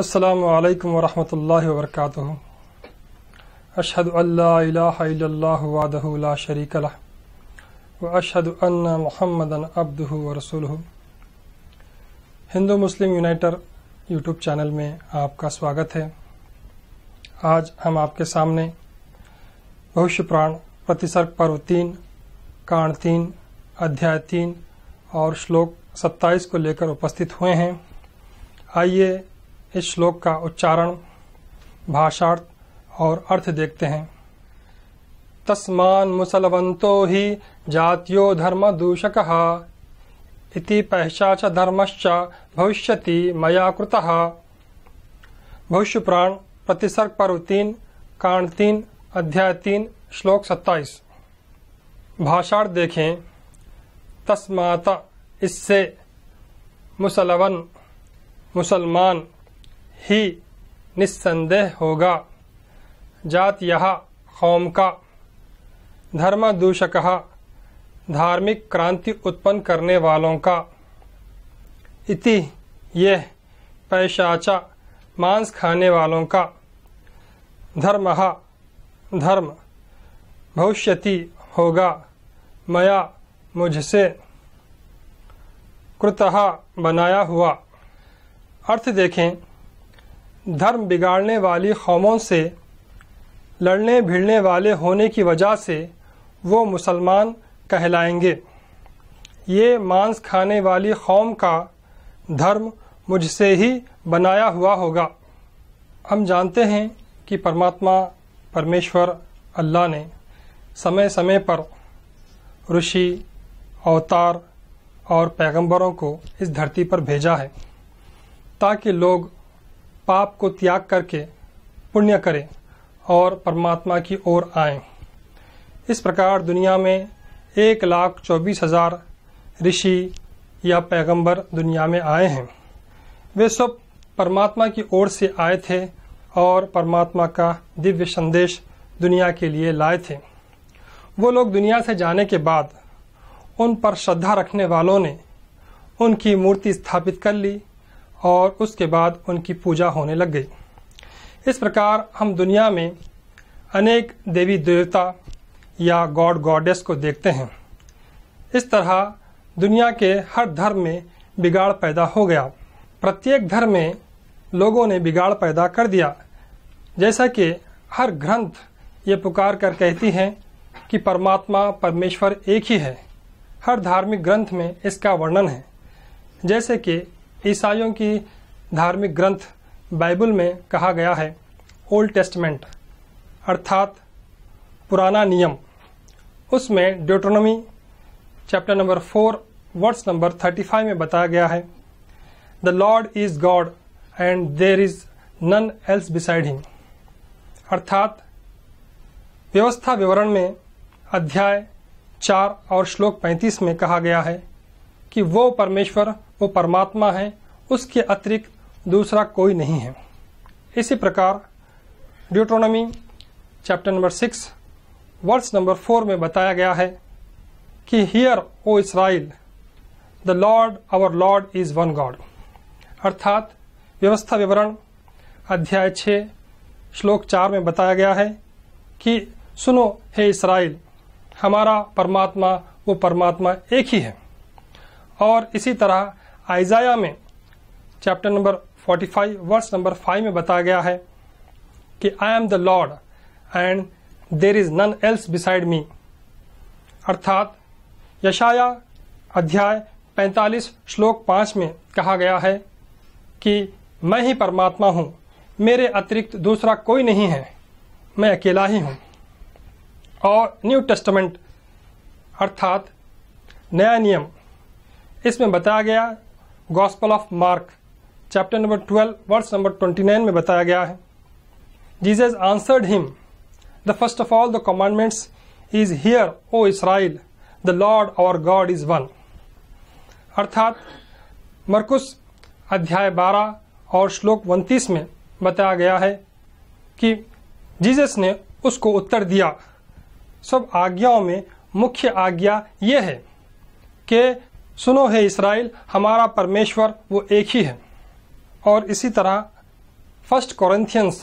असलकम वरहमल वर्क अशहद वादला शरीक व अशहद अन्न मोहम्मदन अब्द रसूल हिंदू मुस्लिम यूनाइटर यूट्यूब चैनल में आपका स्वागत है आज हम आपके सामने भविष्य प्राण प्रतिसर्ग पर्व तीन कांड तीन अध्याय तीन और श्लोक 27 को लेकर उपस्थित हुए हैं आइए इस श्लोक का उच्चारण भाषार्थ और अर्थ देखते हैं तस्मान मुसलवंतो ही जातियो धर्म दूषक इति पहचाच धर्मश्च भविष्यति मया कृत भविष्य प्राण प्रतिसर्ग पर्व तीन कांड तीन अध्याय तीन श्लोक सत्ताईस भाषार्थ देखें तस्मात इससे मुसलवन मुसलमान ही निस्संदेह होगा जात यह कौम का धर्म दूषक धार्मिक क्रांति उत्पन्न करने वालों का इति यह पैशाचा मांस खाने वालों का धर्म धर्म भविष्यति होगा मया मुझसे कृत बनाया हुआ अर्थ देखें धर्म बिगाड़ने वाली कौमों से लड़ने भिड़ने वाले होने की वजह से वो मुसलमान कहलाएंगे ये मांस खाने वाली कौम का धर्म मुझसे ही बनाया हुआ होगा हम जानते हैं कि परमात्मा परमेश्वर अल्लाह ने समय समय पर ऋषि अवतार और पैगंबरों को इस धरती पर भेजा है ताकि लोग पाप को त्याग करके पुण्य करें और परमात्मा की ओर आए इस प्रकार दुनिया में एक लाख चौबीस हजार ऋषि या पैगंबर दुनिया में आए हैं वे सब परमात्मा की ओर से आए थे और परमात्मा का दिव्य संदेश दुनिया के लिए लाए थे वो लोग दुनिया से जाने के बाद उन पर श्रद्धा रखने वालों ने उनकी मूर्ति स्थापित कर ली और उसके बाद उनकी पूजा होने लग गई इस प्रकार हम दुनिया में अनेक देवी देवता या गॉड गॉडेस को देखते हैं इस तरह दुनिया के हर धर्म में बिगाड़ पैदा हो गया प्रत्येक धर्म में लोगों ने बिगाड़ पैदा कर दिया जैसा कि हर ग्रंथ ये पुकार कर कहती हैं कि परमात्मा परमेश्वर एक ही है हर धार्मिक ग्रंथ में इसका वर्णन है जैसे कि ईसाइयों की धार्मिक ग्रंथ बाइबल में कहा गया है ओल्ड टेस्टमेंट अर्थात पुराना नियम उसमें Deuteronomy chapter number four verse number thirty five में बताया गया है the Lord is God and there is none else beside him अर्थात व्यवस्था विवरण में अध्याय चार और श्लोक पैंतीस में कहा गया है कि वो परमेश्वर वो परमात्मा है उसके अतिरिक्त दूसरा कोई नहीं है इसी प्रकार Deuteronomy chapter number six verse number four में बताया गया है कि hear O Israel the Lord our Lord is one God अर्थात व्यवस्था विवरण अध्याय छ श्लोक चार में बताया गया है कि सुनो हे इसराइल हमारा परमात्मा वो परमात्मा एक ही है और इसी तरह आइजाया में चैप्टर नंबर 45 वर्स नंबर 5 में बताया गया है कि I am the Lord and there is none else beside me अर्थात यशाया अध्याय 45 श्लोक 5 में कहा गया है कि मैं ही परमात्मा हूँ मेरे अतिरिक्त दूसरा कोई नहीं है मैं अकेला ही हूँ और न्यू टेस्टमेंट अर्थात नया नियम इसमें बताया गया gospel of Mark chapter number twelve verse number twenty nine में बताया गया है Jesus answered him the first of all the commandments is hear O Israel the Lord our God is one अर्थात मरकुस अध्याय बारह और श्लोक उन्तीस में बताया गया है कि जीजस ने उसको उत्तर दिया सब आज्ञाओं में मुख्य आज्ञा यह है कि सुनो है इसराइल हमारा परमेश्वर वो एक ही है और इसी तरह first Corinthians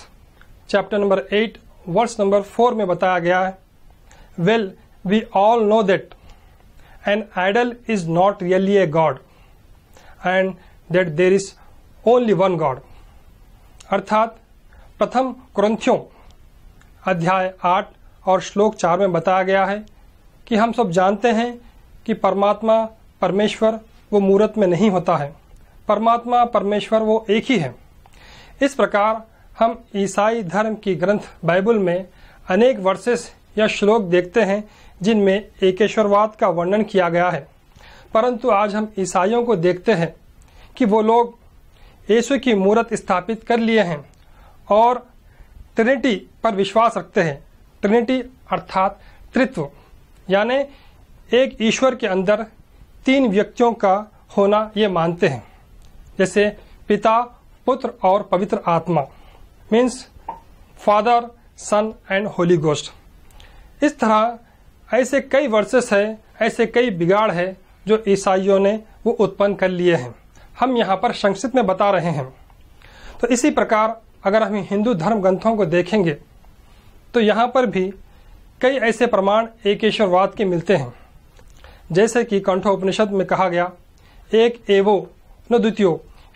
chapter number eight verse number four में बताया गया है well we all know that an idol is not really a God and that there is only one God अर्थात प्रथम क्रंथियो अध्याय आठ और श्लोक चार में बताया गया है कि हम सब जानते हैं कि परमात्मा परमेश्वर वो मूर्त में नहीं होता है परमात्मा परमेश्वर वो एक ही है इस प्रकार हम ईसाई धर्म की ग्रंथ बाइबल में अनेक वर्सेस या श्लोक देखते हैं जिनमें एकेश्वरवाद का वर्णन किया गया है परंतु आज हम ईसाइयों को देखते हैं कि वो लोग यीशु की मूर्त स्थापित कर लिए हैं और ट्रिनिटी पर विश्वास रखते हैं ट्रिनिटी अर्थात त्रित्व यानी एक ईश्वर के अंदर तीन व्यक्तियों का होना ये मानते हैं जैसे पिता पुत्र और पवित्र आत्मा means Father Son and Holy Ghost इस तरह ऐसे कई वर्सेस है ऐसे कई बिगाड़ है जो ईसाइयों ने वो उत्पन्न कर लिए हैं हम यहाँ पर संक्षिप्त में बता रहे हैं तो इसी प्रकार अगर हम हिंदू धर्म ग्रंथों को देखेंगे तो यहाँ पर भी कई ऐसे प्रमाण एकेश्वरवाद के मिलते हैं जैसे कि कंठोपनिषद में कहा गया एक एवो न द्वितीय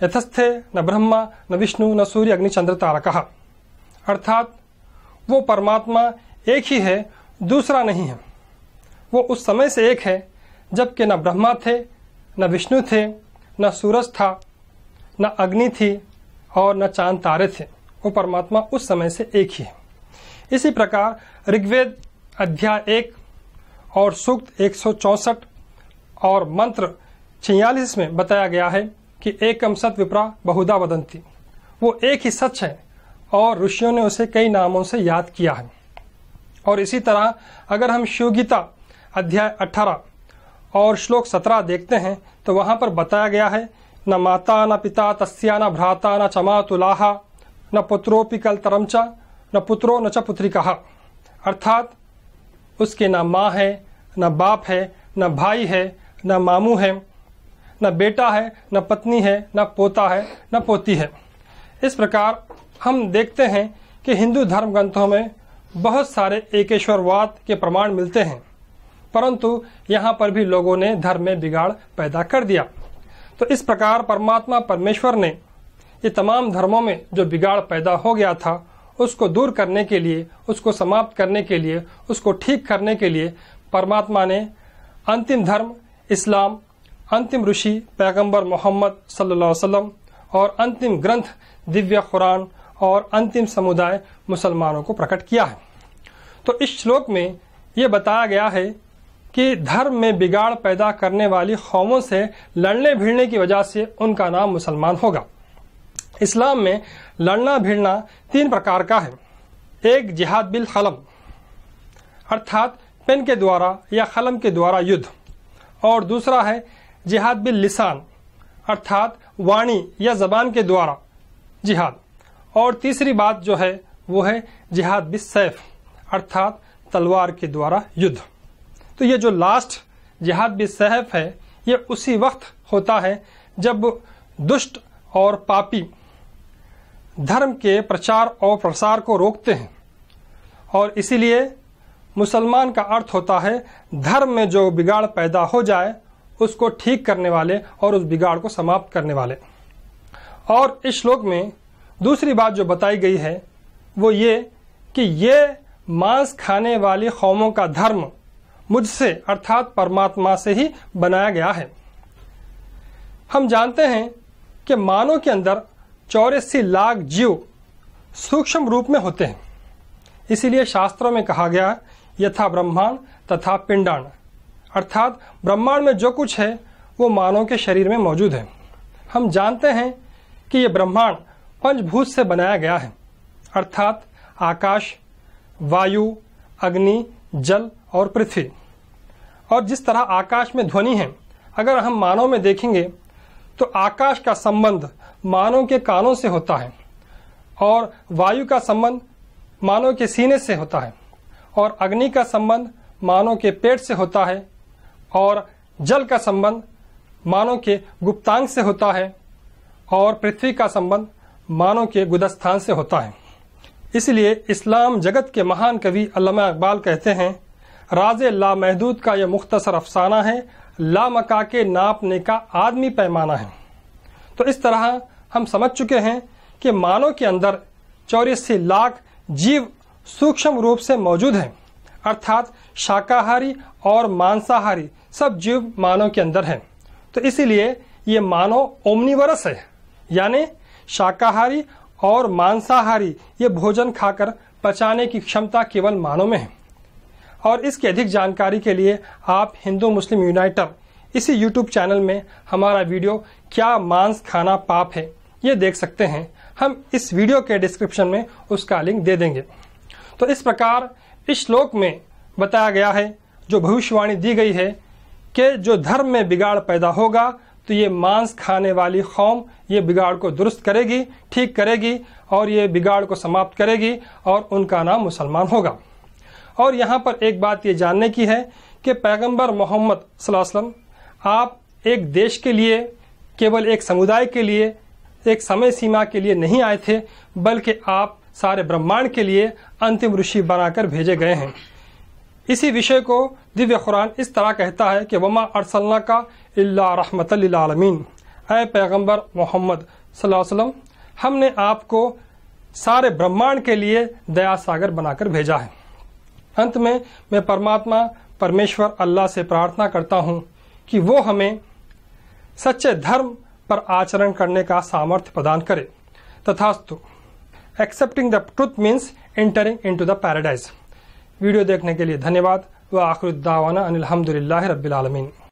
यथस्थे न ब्रह्मा न विष्णु न सूर्य अग्नि चंद्र तारा कहा अर्थात वो परमात्मा एक ही है दूसरा नहीं है वो उस समय से एक है जबकि न ब्रह्मा थे न विष्णु थे न सूरज था न अग्नि थी और न चांद तारे थे वो परमात्मा उस समय से एक ही है इसी प्रकार ऋग्वेद अध्याय एक और सूक्त 164 और मंत्र छियालीस में बताया गया है कि एकम सत विपरा बहुधा वदंती वो एक ही सच है और ऋषियों ने उसे कई नामों से याद किया है और इसी तरह अगर हम शिव गीता अध्याय 18 और श्लोक 17 देखते हैं तो वहाँ पर बताया गया है न माता न पिता तस्या न भ्राता न चमा तुलाहा न पुत्रो पिकल तरमचा न पुत्रो न च पुत्री कहा अर्थात उसके न माँ है न बाप है न भाई है न मामू है न बेटा है न पत्नी है न पोता है न पोती है इस प्रकार हम देखते हैं कि हिंदू धर्म ग्रंथों में बहुत सारे एकेश्वरवाद के प्रमाण मिलते हैं परंतु यहाँ पर भी लोगों ने धर्म में बिगाड़ पैदा कर दिया तो इस प्रकार परमात्मा परमेश्वर ने ये तमाम धर्मों में जो बिगाड़ पैदा हो गया था उसको दूर करने के लिए उसको समाप्त करने के लिए उसको ठीक करने के लिए परमात्मा ने अंतिम धर्म इस्लाम अंतिम ऋषि पैगंबर मोहम्मद सल्लल्लाहु अलैहि वसल्लम और अंतिम ग्रंथ दिव्य कुरान और अंतिम समुदाय मुसलमानों को प्रकट किया है तो इस श्लोक में ये बताया गया है कि धर्म में बिगाड़ पैदा करने वाली कौमों से लड़ने भिड़ने की वजह से उनका नाम मुसलमान होगा इस्लाम में लड़ना भिड़ना तीन प्रकार का है एक जिहाद बिल कलम अर्थात पेन के द्वारा या कलम के द्वारा युद्ध और दूसरा है जिहाद बिल लिसान अर्थात वाणी या जबान के द्वारा जिहाद और तीसरी बात जो है वो है जिहाद बिल सैफ अर्थात तलवार के द्वारा युद्ध तो ये जो लास्ट जिहाद बिल सैफ है ये उसी वक्त होता है जब दुष्ट और पापी धर्म के प्रचार और प्रसार को रोकते हैं और इसीलिए मुसलमान का अर्थ होता है धर्म में जो बिगाड़ पैदा हो जाए उसको ठीक करने वाले और उस बिगाड़ को समाप्त करने वाले और इस श्लोक में दूसरी बात जो बताई गई है वो ये कि ये मांस खाने वाली कौमों का धर्म मुझसे अर्थात परमात्मा से ही बनाया गया है हम जानते हैं कि मानव के अंदर चौरासी लाख जीव सूक्ष्म रूप में होते हैं इसीलिए शास्त्रों में कहा गया यथा ब्रह्मांड तथा पिंडांड अर्थात ब्रह्मांड में जो कुछ है वो मानव के शरीर में मौजूद है हम जानते हैं कि ये ब्रह्मांड पंचभूत से बनाया गया है अर्थात आकाश वायु अग्नि जल और पृथ्वी और जिस तरह आकाश में ध्वनि है अगर हम मानव में देखेंगे तो आकाश का संबंध मानव के कानों से होता है और वायु का संबंध मानव के सीने से होता है और अग्नि का संबंध मानव के पेट से होता है और जल का संबंध मानव के गुप्तांग से होता है और पृथ्वी का संबंध मानव के गुदस्थान से होता है इसलिए इस्लाम जगत के महान कवि अल्लामा इकबाल कहते हैं राज लामहदूद का यह मुख्तसर अफसाना है ला मका के नापने का आदमी पैमाना है तो इस तरह हम समझ चुके हैं कि मानव के अंदर चौरासी लाख जीव सूक्ष्म रूप से मौजूद हैं अर्थात शाकाहारी और मांसाहारी सब जीव मानव के अंदर हैं तो इसीलिए ये मानव ओमनिवरस है यानी शाकाहारी और मांसाहारी ये भोजन खाकर पचाने की क्षमता केवल मानव में है और इसकी अधिक जानकारी के लिए आप हिंदू मुस्लिम यूनाइटर इसी यूट्यूब चैनल में हमारा वीडियो क्या मांस खाना पाप है ये देख सकते हैं हम इस वीडियो के डिस्क्रिप्शन में उसका लिंक दे देंगे तो इस प्रकार इस श्लोक में बताया गया है जो भविष्यवाणी दी गई है कि जो धर्म में बिगाड़ पैदा होगा तो ये मांस खाने वाली कौम ये बिगाड़ को दुरुस्त करेगी ठीक करेगी और ये बिगाड़ को समाप्त करेगी और उनका नाम मुसलमान होगा और यहाँ पर एक बात ये जानने की है कि पैगंबर मोहम्मद वसल्लम आप एक देश के लिए केवल एक समुदाय के लिए एक समय सीमा के लिए नहीं आए थे बल्कि आप सारे ब्रह्मांड के लिए अंतिम ऋषि बनाकर भेजे गए हैं इसी विषय को दिव्य कुरान इस तरह कहता है कि वमा अरसल्ला का अल्ला रहमत आलमीन ए पैगम्बर मोहम्मद वसल्लम हमने आपको सारे ब्रह्मांड के लिए दया सागर बनाकर भेजा है अंत में मैं परमात्मा परमेश्वर अल्लाह से प्रार्थना करता हूँ कि वो हमें सच्चे धर्म पर आचरण करने का सामर्थ्य प्रदान करे तथास्तु accepting the truth means entering into the paradise video देखने के लिए धन्यवाद व आखिर दावाना अनिलहमदिल्ला रबीआलमीन